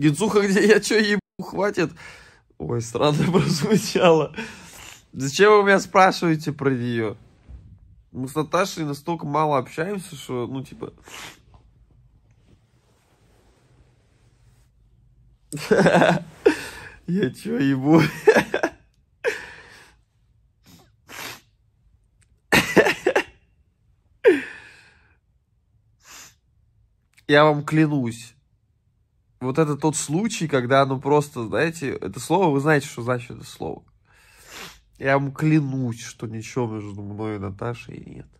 Гидзуха, где я что ебу, хватит. Ой, странно прозвучало. Зачем вы меня спрашиваете про нее? Мы с Наташей настолько мало общаемся, что, ну, типа... Я чё ебу? Я вам клянусь вот это тот случай, когда оно ну, просто, знаете, это слово, вы знаете, что значит это слово. Я вам клянусь, что ничего между мной и Наташей нет.